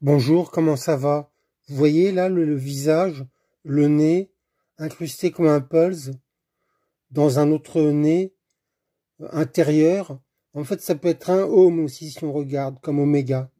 Bonjour, comment ça va Vous voyez là le, visage, le nez, incrusté comme un pulse, dans un autre nez euh, intérieur. En fait, ça peut être un home aussi si on regarde, comme oméga.